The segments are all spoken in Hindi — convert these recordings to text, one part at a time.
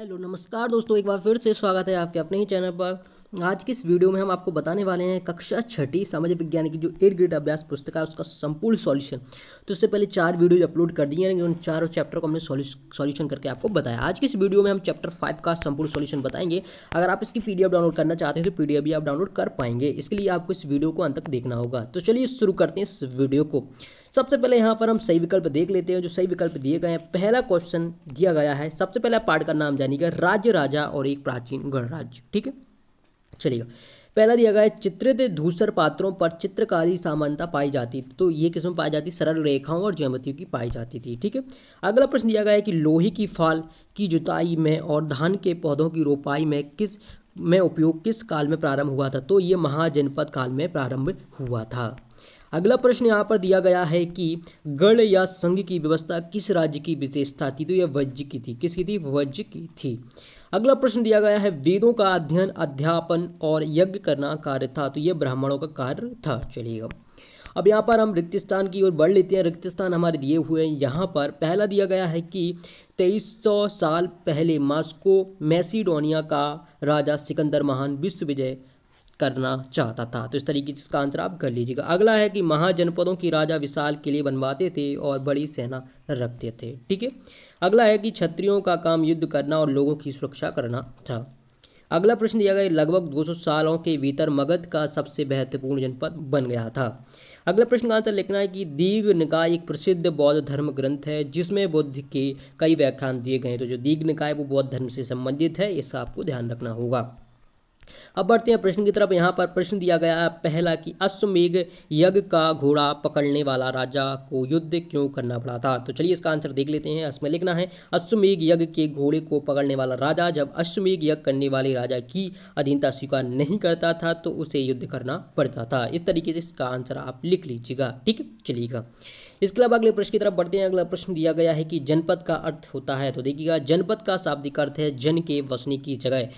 हेलो नमस्कार दोस्तों एक बार फिर से स्वागत है आपके अपने ही चैनल पर आज की इस वीडियो में हम आपको बताने वाले हैं कक्षा छठी समाज विज्ञान की जो एट ग्रेड अभ्यास पुस्तक है उसका संपूर्ण सॉल्यूशन तो इससे पहले चार वीडियो अपलोड कर दिए हैं उन चारों चैप्टर को हमने सॉल्यूशन करके आपको बताया आज की इस वीडियो में हम चैप्टर फाइव का संपूर्ण सॉल्यूशन बताएंगे अगर आप इसकी पी डाउनलोड करना चाहते हैं तो पी भी आप डाउनलोड कर पाएंगे इसके लिए आपको इस वीडियो को अंत तक देखना होगा तो चलिए शुरू करते हैं इस वीडियो को सबसे पहले यहाँ पर हम सही विकल्प देख लेते हैं जो सही विकल्प दिए गए हैं पहला क्वेश्चन दिया गया है सबसे पहले पार्ट का नाम जानिएगा राज्य राजा और एक प्राचीन गणराज्य ठीक है चलिए पहला दिया गया है चित्रित धूसर पात्रों पर चित्रकारी सामान्यता पाई जाती थी तो ये किस्म पाई जाती सरल रेखाओं और ज्यामतियों की पाई जाती थी ठीक है अगला प्रश्न दिया गया है कि लोहे की फाल की जुताई में और धान के पौधों की रोपाई में किस में उपयोग किस काल में प्रारंभ हुआ था तो ये महाजनपद काल में प्रारंभ हुआ था अगला प्रश्न यहाँ पर दिया गया है कि गढ़ या संघ की व्यवस्था किस राज्य की विशेषता थी तो यह वज्र की थी किसकी थी वज्र की थी अगला प्रश्न दिया गया है वेदों का अध्ययन अध्यापन और यज्ञ करना कार्य था तो ये ब्राह्मणों का कार्य था चलिएगा अब यहाँ पर हम रिक्त स्थान की ओर बढ़ लेते हैं रिक्त स्थान हमारे दिए हुए हैं यहाँ पर पहला दिया गया है कि 2300 साल पहले मास्को मैसीडोनिया का राजा सिकंदर महान विश्व विजय करना चाहता था तो इस तरीके से इसका आंसर आप कर लीजिएगा अगला है कि महाजनपदों की राजा विशाल के लिए बनवाते थे और बड़ी सेना रखते थे ठीक है अगला है कि क्षत्रियों का काम युद्ध करना और लोगों की सुरक्षा करना था अगला प्रश्न दिया गया लगभग 200 सालों के भीतर मगध का सबसे महत्वपूर्ण जनपद बन गया था अगला प्रश्न का आंसर लिखना है कि दीघ निकाय एक प्रसिद्ध बौद्ध धर्म ग्रंथ है जिसमें बुद्ध के कई व्याख्यान दिए गए तो जो दीघ निकाय वो बौद्ध धर्म से संबंधित है इसका आपको ध्यान रखना होगा अब बढ़ते हैं प्रश्न की तरफ यहाँ पर प्रश्न दिया गया है पहला कि अश्वमेघ यज्ञ का घोड़ा पकड़ने वाला राजा को युद्ध क्यों करना पड़ा था तो चलिए इसका आंसर देख लेते हैं इसमें लिखना है अश्वमेघ यज्ञ के घोड़े को पकड़ने वाला राजा जब अश्वमेघ यज्ञ करने वाले राजा की अधीनता स्वीकार नहीं करता था तो उसे युद्ध करना पड़ता था इस तरीके से इसका आंसर आप लिख लीजिएगा ठीक है चलिएगा इसके अलावा अगले प्रश्न की तरफ बढ़ते हैं अगला प्रश्न दिया गया है कि जनपद का अर्थ होता है तो देखिएगा जनपद का शाब्दिक अर्थ है जन के वसने की जगह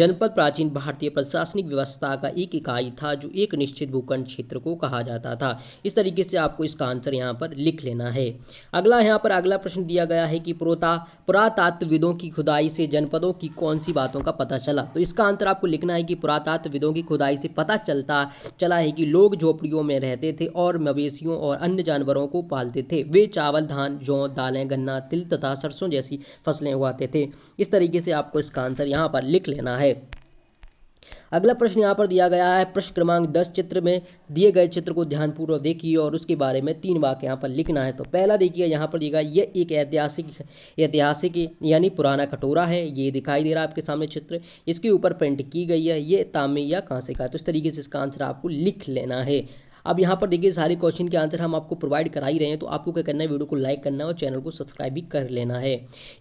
जनपद प्राचीन भारतीय प्रशासनिक व्यवस्था का एक इकाई था जो एक निश्चित भूखंड क्षेत्र को कहा जाता था इस तरीके से आपको इसका आंसर यहाँ पर लिख लेना है अगला यहाँ पर अगला प्रश्न दिया गया है कि पुरोता पुरातत्वविदों की खुदाई से जनपदों की कौन सी बातों का पता चला तो इसका आंसर आपको लिखना है कि पुरातत्वविदों की खुदाई से पता चलता चला है कि लोग झोपड़ियों में रहते थे और मवेशियों और अन्य जानवरों को पालते थे वे चावल धान जौ दालें गन्ना तिल तथा सरसों जैसी फसलें उगाते थे इस तरीके से आपको इसका आंसर यहाँ पर लिख लेना है अगला प्रश्न यहाँ पर दिया गया है प्रश्न क्रमांक दस चित्र में दिए गए चित्र को ध्यानपूर्वक देखिए और उसके बारे में तीन वाक्य यहाँ पर लिखना है तो पहला देखिए यहाँ पर दिया गया ये एक ऐतिहासिक ऐतिहासिक यानी पुराना कटोरा है ये दिखाई दे रहा है आपके सामने चित्र इसके ऊपर पेंट की गई है ये तामे या कांसे का तो इस तरीके से इसका आंसर आपको लिख लेना है अब यहाँ पर देखिए सारे क्वेश्चन के आंसर हम आपको प्रोवाइड करा ही रहे हैं तो आपको क्या करना है वीडियो को लाइक करना है और चैनल को सब्सक्राइब भी कर लेना है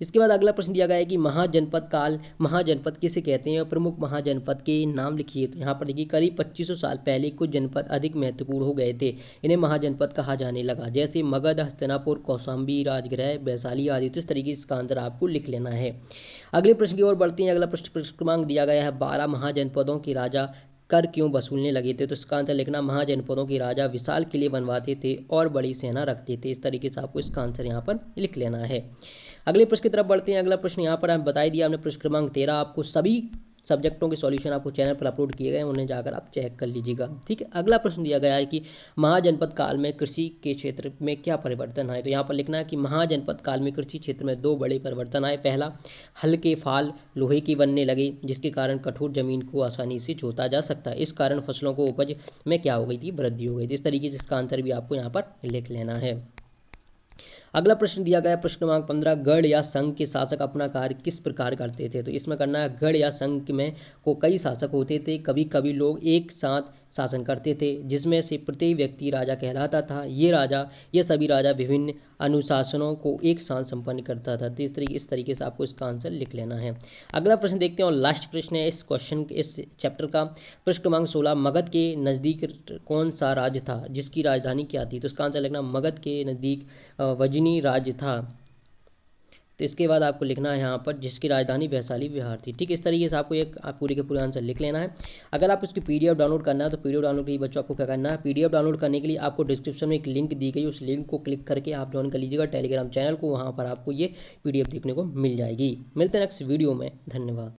इसके बाद अगला प्रश्न दिया गया है कि महाजनपद काल महाजनपद किसे कहते हैं और प्रमुख महाजनपद के नाम लिखिए तो यहाँ पर देखिए करीब पच्चीस साल पहले कुछ जनपद अधिक महत्वपूर्ण हो गए थे इन्हें महाजनपद कहा जाने लगा जैसे मगध हस्तनापुर कौशाम्बी राजगृह वैशाली आदि तो इस तरीके से इसका आंसर आपको लिख लेना है अगले प्रश्न की ओर बढ़ते हैं अगला प्रश्न क्रमांक दिया गया है बारह महाजनपदों के राजा कर क्यों वसूलने लगे थे तो इसका आंसर लिखना महाजनपदों के राजा विशाल के लिए बनवाते थे और बड़ी सेना रखते थे इस तरीके से आपको इसका आंसर यहाँ पर लिख लेना है अगले प्रश्न की तरफ बढ़ते हैं अगला प्रश्न यहाँ पर हम बताई दिया हमने प्रश्न क्रमांक तेरह आपको सभी सब्जेक्टों के सॉल्यूशन आपको चैनल पर अपलोड किए गए उन्हें जाकर आप चेक कर लीजिएगा ठीक है अगला प्रश्न दिया गया है कि महाजनपद काल में कृषि के क्षेत्र में क्या परिवर्तन आए तो यहाँ पर लिखना है कि महाजनपद काल में कृषि क्षेत्र में दो बड़े परिवर्तन आए पहला हल्के फाल लोहे की बनने लगे जिसके कारण कठोर जमीन को आसानी से जोता जा सकता है इस कारण फसलों को उपज में क्या हो गई थी वृद्धि हो गई थी इस तरीके से इसका आंसर भी आपको यहाँ पर लिख लेना है अगला प्रश्न दिया गया प्रश्न क्रमांक पंद्रह गढ़ या संघ के शासक अपना कार्य किस प्रकार करते थे तो इसमें करना है गढ़ या संघ में को कई शासक होते थे कभी कभी लोग एक साथ शासन करते थे जिसमें से प्रत्येक व्यक्ति राजा कहलाता था ये राजा ये सभी राजा विभिन्न अनुशासनों को एक साथ संपन्न करता था तो इस तरीके इस तरीके से आपको इसका आंसर लिख लेना है अगला प्रश्न देखते हैं और लास्ट प्रश्न है इस क्वेश्चन इस चैप्टर का प्रश्न क्रमांक सोलह मगध के नज़दीक कौन सा राज्य था जिसकी राजधानी क्या थी तो इसका आंसर लिखना मगध के नज़दीक वजी सरोजनी राज्य था तो इसके बाद आपको लिखना है यहाँ पर जिसकी राजधानी वैशाली बिहार थी ठीक इस तरीके से आपको एक आप पूरी के पूरे आंसर लिख लेना है अगर आप उसकी पीडीएफ डाउनलोड करना है तो पीडीएफ डाउनलोड के लिए बच्चों आपको क्या करना है पीडीएफ डाउनलोड करने के लिए आपको डिस्क्रिप्शन में एक लिंक दी गई उस लिंक को क्लिक करके आप ज्वाइन कर लीजिएगा टेलीग्राम चैनल को वहाँ पर आपको ये पी देखने को मिल जाएगी मिलते हैं नेक्स्ट वीडियो में धन्यवाद